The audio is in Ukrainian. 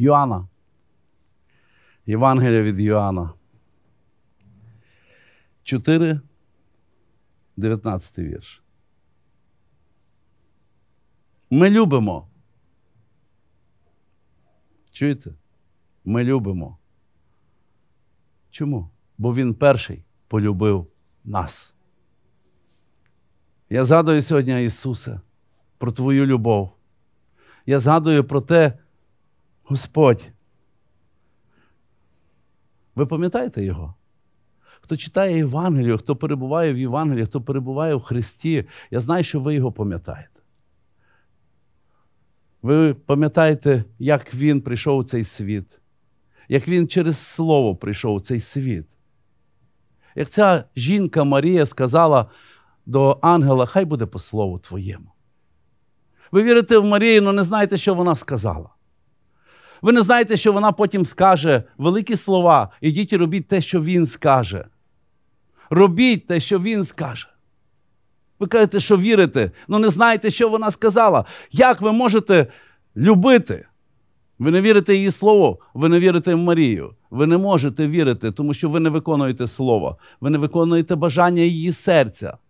Йоанна. Євангелія від Йоанна. 4, 19 вірш. Ми любимо. Чуєте? Ми любимо. Чому? Бо він перший полюбив нас. Я згадую сьогодні Ісуса про Твою любов. Я згадую про те, Господь. Ви пам'ятаєте його? Хто читає Євангелію, хто перебуває в Євангелії, хто перебуває в Христі, я знаю, що ви його пам'ятаєте. Ви пам'ятаєте, як він прийшов у цей світ, як він через Слово прийшов у цей світ. Як ця жінка Марія сказала до ангела, хай буде по слову твоєму. Ви вірите в Марію, але не знаєте, що вона сказала. Ви не знаєте, що вона потім скаже великі слова, ідіть і робіть те, що він скаже. Робіть те, що він скаже. Ви кажете, що вірите, але ну, не знаєте, що вона сказала. Як ви можете любити? Ви не вірите її слову, ви не вірите в Марію. Ви не можете вірити, тому що ви не виконуєте слово, ви не виконуєте бажання її серця.